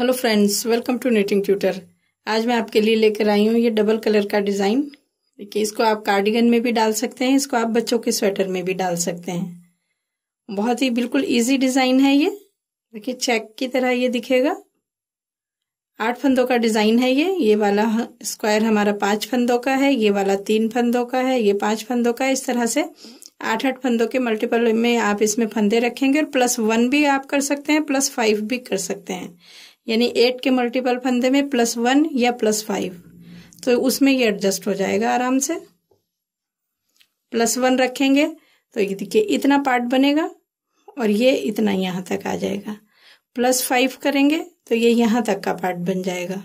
hello friends welcome to knitting tutor आज मैं आपके लिए लेकर आई हूँ ये डबल कलर का डिज़ाइन देखिए इसको आप कार्डिगन में भी डाल सकते हैं इसको आप बच्चों के स्वेटर में भी डाल सकते हैं बहुत ही बिल्कुल इजी डिज़ाइन है ये देखिए चेक की तरह ये दिखेगा आठ फंदों का डिज़ाइन है ये ये वाला स्क्वायर हमारा पाँच फंदों का है ये वाला तीन फंदों का है ये पाँच फंदों का इस तरह से आठ आठ फंदों के मल्टीपल में आप इसमें फंदे रखेंगे और प्लस वन भी आप कर सकते हैं प्लस फाइव भी कर सकते हैं यानी एट के मल्टीपल फंदे में प्लस वन या प्लस फाइव तो उसमें ये एडजस्ट हो जाएगा आराम से प्लस वन रखेंगे तो देखिए इतना पार्ट बनेगा और ये इतना यहाँ तक आ जाएगा प्लस फाइव करेंगे तो ये यहाँ तक का पार्ट बन जाएगा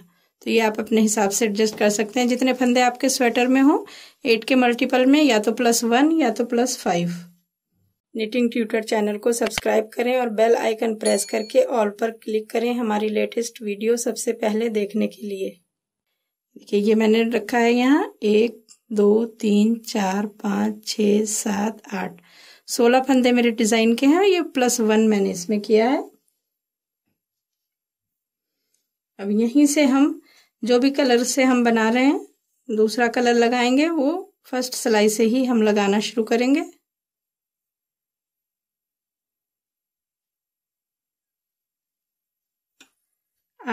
तो ये आप अपने हिसाब से एडजस्ट कर सकते हैं जितने फंदे आपके स्वेटर में हो एट के मल्टीपल में या तो प्लस वन या तो plus five knitting tutor channel को सब्सक्राइब करें और बेल आइकन प्रेस करके ऑल पर क्लिक करें हमारी लेटेस्ट वीडियो सबसे पहले देखने के लिए देखिए ये मैंने रखा है यहाँ एक दो तीन चार पाँच छ सात आठ सोलह फंदे मेरे डिजाइन के हैं ये प्लस वन मैंने इसमें किया है अब यहीं से हम जो भी कलर से हम बना रहे हैं दूसरा कलर लगाएंगे वो फर्स्ट सिलाई से ही हम लगाना शुरू करेंगे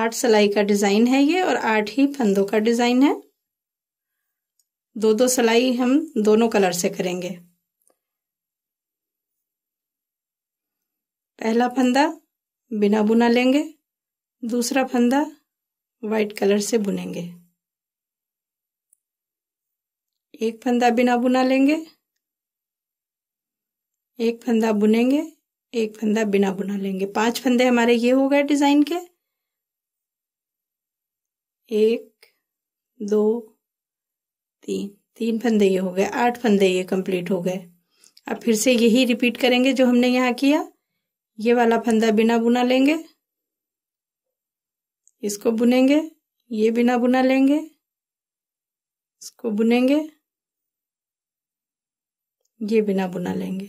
आठ सलाई का डिज़ाइन है ये और आठ ही फंदों का डिज़ाइन है दो दो सलाई हम दोनों कलर से करेंगे पहला फंदा बिना बुना लेंगे दूसरा फंदा वाइट कलर से बुनेंगे एक फंदा बिना बुना लेंगे एक फंदा बुनेंगे एक फंदा बिना बुना लेंगे पांच फंदे हमारे ये हो गए डिज़ाइन के एक दो तीन तीन फंदे ये हो गए आठ फंदे ये कंप्लीट हो गए अब फिर से यही रिपीट करेंगे जो हमने यहाँ किया ये वाला फंदा बिना बुना लेंगे इसको बुनेंगे ये बिना बुना लेंगे इसको बुनेंगे ये बिना बुना लेंगे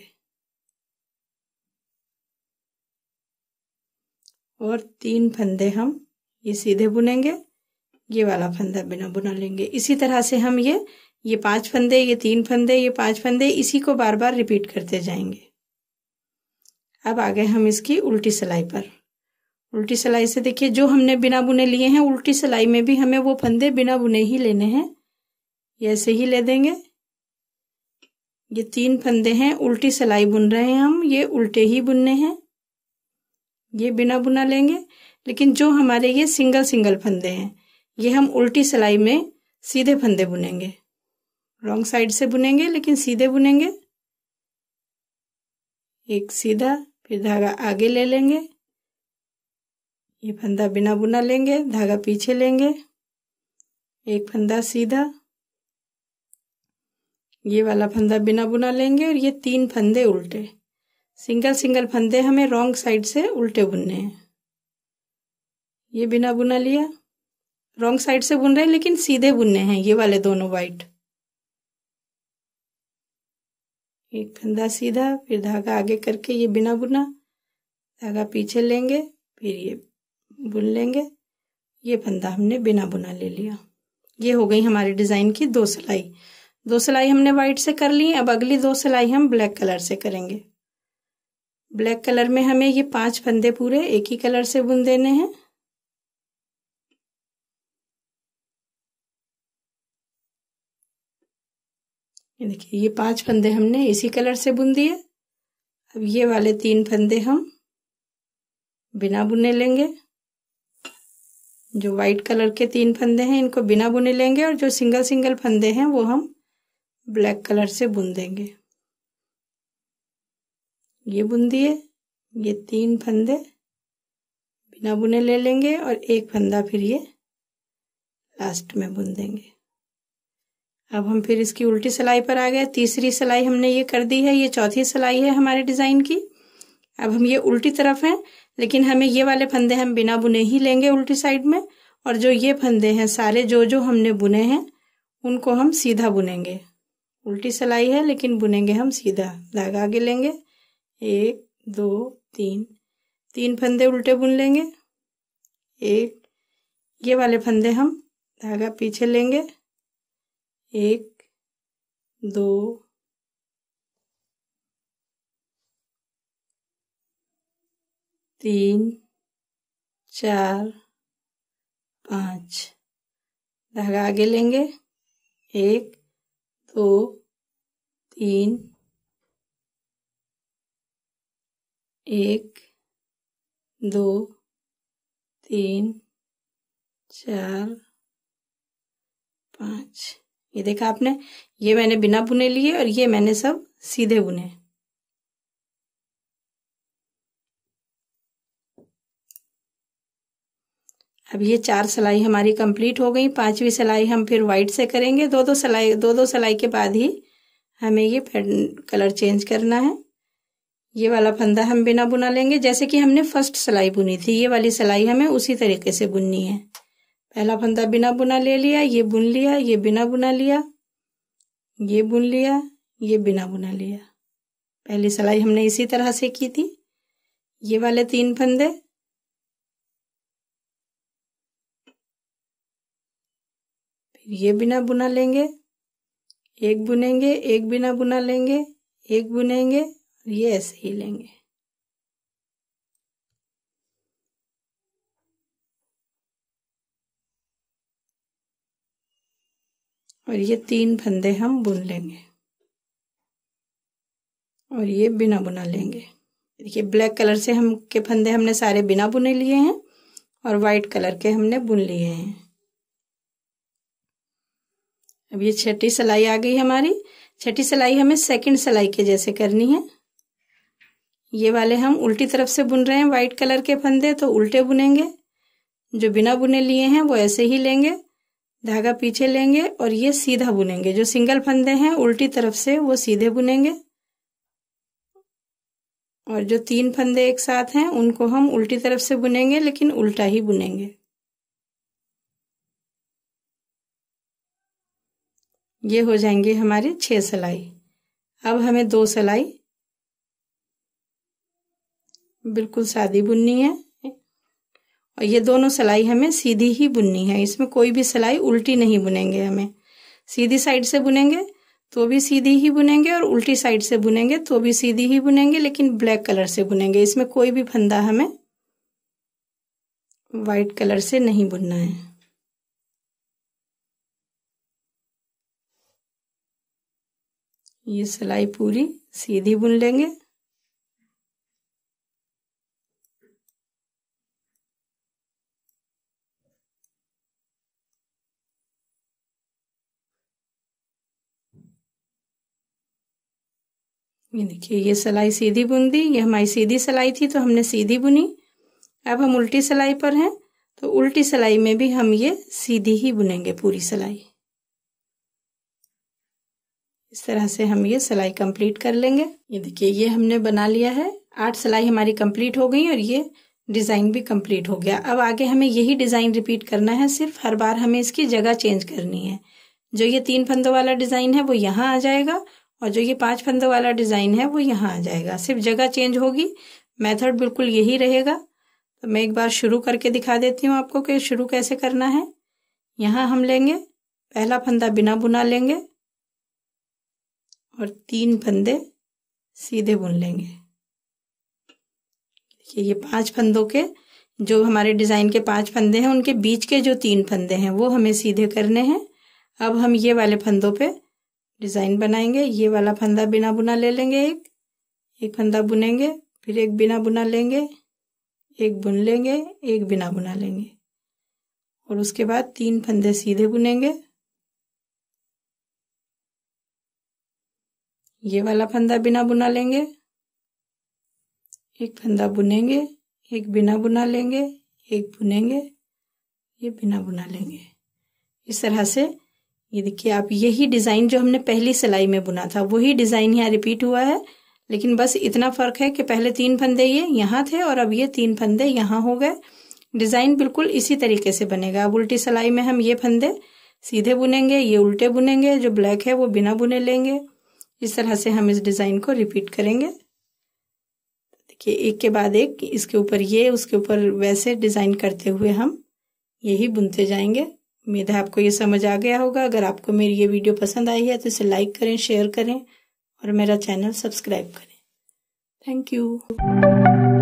और तीन फंदे हम ये सीधे बुनेंगे ये वाला फंदा बिना बुना लेंगे इसी तरह से हम ये ये पांच फंदे ये तीन फंदे ये पांच फंदे इसी को बार बार रिपीट करते जाएंगे अब आ गए हम इसकी उल्टी सिलाई पर उल्टी सिलाई से देखिए जो हमने बिना बुने लिए हैं उल्टी सिलाई में भी हमें वो फंदे बिना बुने ही लेने हैं ऐसे ही ले देंगे ये तीन फंदे हैं उल्टी सिलाई बुन रहे हैं हम ये उल्टे ही बुनने हैं ये बिना बुना लेंगे लेकिन जो हमारे ये सिंगल सिंगल फंदे हैं ये हम उल्टी सिलाई में सीधे फंदे बुनेंगे रॉन्ग साइड से बुनेंगे लेकिन सीधे बुनेंगे एक सीधा फिर धागा आगे ले लेंगे ये फंदा बिना बुना लेंगे धागा पीछे लेंगे एक फंदा सीधा ये वाला फंदा बिना बुना लेंगे और ये तीन फंदे उल्टे सिंगल सिंगल फंदे हमें रॉन्ग साइड से उल्टे बुनने हैं ये बिना बुना लिया रॉन्ग साइड से बुन रहे हैं लेकिन सीधे बुनने हैं ये वाले दोनों वाइट एक फंदा सीधा फिर धागा आगे करके ये बिना बुना धागा पीछे लेंगे फिर ये बुन लेंगे ये फंदा हमने बिना बुना ले लिया ये हो गई हमारी डिज़ाइन की दो सिलाई दो सिलाई हमने व्हाइट से कर ली अब अगली दो सिलाई हम ब्लैक कलर से करेंगे ब्लैक कलर में हमें ये पांच फंदे पूरे एक ही कलर से बुन देने हैं ये देखिए ये पांच फंदे हमने इसी कलर से बुन दिए अब ये वाले तीन फंदे हम बिना बुने लेंगे जो वाइट कलर के तीन फंदे हैं इनको बिना बुने लेंगे और जो सिंगल सिंगल फंदे हैं वो हम ब्लैक कलर से बुन देंगे ये बुन दिए ये तीन फंदे बिना बुने ले लेंगे और एक फंदा फिर ये लास्ट में बुन देंगे अब हम फिर इसकी उल्टी सिलाई पर आ गए तीसरी सिलाई हमने ये कर दी है ये चौथी सिलाई है हमारे डिज़ाइन की अब हम ये उल्टी तरफ हैं लेकिन हमें ये वाले फंदे हम बिना बुने ही लेंगे उल्टी साइड में और जो ये फंदे हैं सारे जो जो हमने बुने हैं उनको हम सीधा बुनेंगे उल्टी सिलाई है लेकिन बुनेंगे हम सीधा धागा आगे लेंगे एक दो तीन तीन फंदे उल्टे बुन लेंगे एक ये वाले फंदे हम धागा पीछे लेंगे एक दो तीन चार पाँच धागा आगे लेंगे एक दो तीन एक दो तीन चार पाँच ये देखा आपने ये मैंने बिना बुने लिए और ये मैंने सब सीधे बुने अब ये चार सिलाई हमारी कंप्लीट हो गई पांचवी सिलाई हम फिर व्हाइट से करेंगे दो दो सिलाई दो दो सिलाई के बाद ही हमें ये कलर चेंज करना है ये वाला फंदा हम बिना बुना लेंगे जैसे कि हमने फर्स्ट सिलाई बुनी थी ये वाली सिलाई हमें उसी तरीके से बुननी है पहला फंदा बिना बुना ले लिया ये बुन लिया ये बिना बुना लिया ये बुन लिया ये बिना बुना लिया पहली सिलाई हमने इसी तरह से की थी ये वाले तीन फंदे फिर ये बिना बुना लेंगे एक बुनेंगे एक बिना बुना लेंगे एक बुनेंगे और ये ऐसे ही लेंगे और ये तीन फंदे हम बुन लेंगे और ये बिना बुना लेंगे देखिए ब्लैक कलर से हम के फंदे हमने सारे बिना बुने लिए हैं और वाइट कलर के हमने बुन लिए हैं अब ये छठी सिलाई आ गई हमारी छठी सिलाई हमें सेकंड सिलाई के जैसे करनी है ये वाले हम उल्टी तरफ से बुन रहे हैं वाइट कलर के फंदे तो उल्टे बुनेंगे जो बिना बुने लिए हैं वो ऐसे ही लेंगे धागा पीछे लेंगे और ये सीधा बुनेंगे जो सिंगल फंदे हैं उल्टी तरफ से वो सीधे बुनेंगे और जो तीन फंदे एक साथ हैं उनको हम उल्टी तरफ से बुनेंगे लेकिन उल्टा ही बुनेंगे ये हो जाएंगे हमारे छह सिलाई अब हमें दो सिलाई बिल्कुल सादी बुननी है और ये दोनों सिलाई हमें सीधी ही बुननी है इसमें कोई भी सिलाई उल्टी नहीं बुनेंगे हमें सीधी साइड से बुनेंगे तो भी सीधी ही बुनेंगे और उल्टी साइड से बुनेंगे तो भी सीधी ही बुनेंगे लेकिन ब्लैक कलर से बुनेंगे इसमें कोई भी फंदा हमें वाइट कलर से नहीं बुनना है ये सिलाई पूरी सीधी बुन लेंगे ये देखिए ये सिलाई सीधी बुन दी ये हमारी सीधी सिलाई थी तो हमने सीधी बुनी अब हम उल्टी सिलाई पर हैं तो उल्टी सिलाई में भी हम ये सीधी ही बुनेंगे पूरी सिलाई इस तरह से हम ये सिलाई कंप्लीट कर लेंगे ये देखिए ये हमने बना लिया है आठ सिलाई हमारी कंप्लीट हो गई और ये डिज़ाइन भी कंप्लीट हो गया अब आगे हमें यही डिज़ाइन रिपीट करना है सिर्फ हर बार हमें इसकी जगह चेंज करनी है जो ये तीन फंदों वाला डिज़ाइन है वो यहाँ आ जाएगा और जो ये पांच फंदों वाला डिज़ाइन है वो यहाँ आ जाएगा सिर्फ जगह चेंज होगी मेथड बिल्कुल यही रहेगा तो मैं एक बार शुरू करके दिखा देती हूँ आपको कि शुरू कैसे करना है यहाँ हम लेंगे पहला फंदा बिना बुना लेंगे और तीन फंदे सीधे बुन लेंगे देखिए ये पांच फंदों के जो हमारे डिज़ाइन के पांच फंदे हैं उनके बीच के जो तीन फंदे हैं वो हमें सीधे करने हैं अब हम ये वाले फंदों पर डिज़ाइन बनाएंगे ये वाला फंदा बिना बुना ले लेंगे एक एक फंदा बुनेंगे फिर एक बिना बुना लेंगे एक बुन लेंगे एक बिना बुना लेंगे और उसके बाद तीन फंदे सीधे बुनेंगे ये वाला फंदा बिना बुना लेंगे एक फंदा बुनेंगे एक बिना बुना लेंगे एक बुनेंगे ये बिना बुना लेंगे इस तरह से ये देखिए आप यही डिज़ाइन जो हमने पहली सिलाई में बुना था वही डिज़ाइन यहाँ रिपीट हुआ है लेकिन बस इतना फ़र्क है कि पहले तीन फंदे ये यहाँ थे और अब ये तीन फंदे यहाँ हो गए डिज़ाइन बिल्कुल इसी तरीके से बनेगा अब उल्टी सिलाई में हम ये फंदे सीधे बुनेंगे ये उल्टे बुनेंगे जो ब्लैक है वो बिना बुने लेंगे इस तरह से हम इस डिज़ाइन को रिपीट करेंगे देखिए एक के बाद एक इसके ऊपर ये उसके ऊपर वैसे डिज़ाइन करते हुए हम यही बुनते जाएंगे उम्मीद है आपको ये समझ आ गया होगा अगर आपको मेरी ये वीडियो पसंद आई है तो इसे लाइक करें शेयर करें और मेरा चैनल सब्सक्राइब करें थैंक यू